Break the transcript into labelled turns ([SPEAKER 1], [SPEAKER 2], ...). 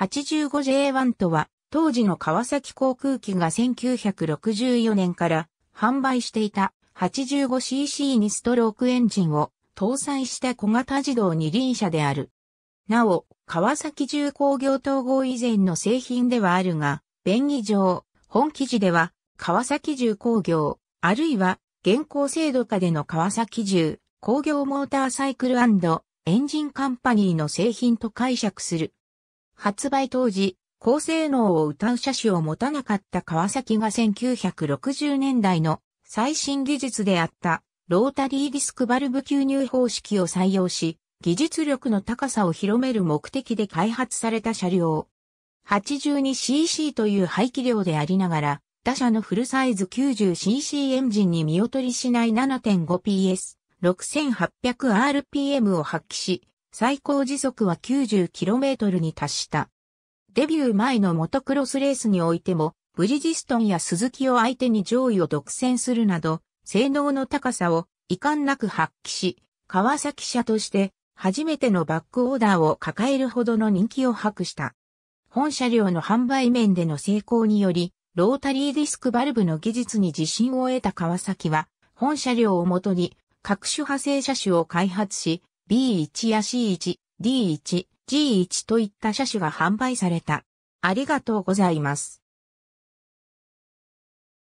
[SPEAKER 1] 85J1 とは、当時の川
[SPEAKER 2] 崎航空機が1964年から販売していた 85cc にストロークエンジンを搭載した小型自動二輪車である。なお、川崎重工業統合以前の製品ではあるが、便宜上、本記事では、川崎重工業、あるいは、現行制度下での川崎重工業モーターサイクルエンジンカンパニーの製品と解釈する発売当時、高性能を歌う車種を持たなかった川崎が1960年代の最新技術であったロータリーディスクバルブ吸入方式を採用し、技術力の高さを広める目的で開発された車両。82cc という排気量でありながら、他社のフルサイズ 90cc エンジンに見劣りしない 7.5PS、6800rpm を発揮し、最高時速は 90km に達した。デビュー前のモトクロスレースにおいても、ブリジストンや鈴木を相手に上位を独占するなど、性能の高さを遺憾なく発揮し、川崎社として初めてのバックオーダーを抱えるほどの人気を博した。本車両の販売面での成功により、ロータリーディスクバルブの技術に自信を得た川崎は、本車両をもとに各種派生車種を開発し、B1 や C1、
[SPEAKER 1] D1、G1 といった車種が販売された。ありがとうございます。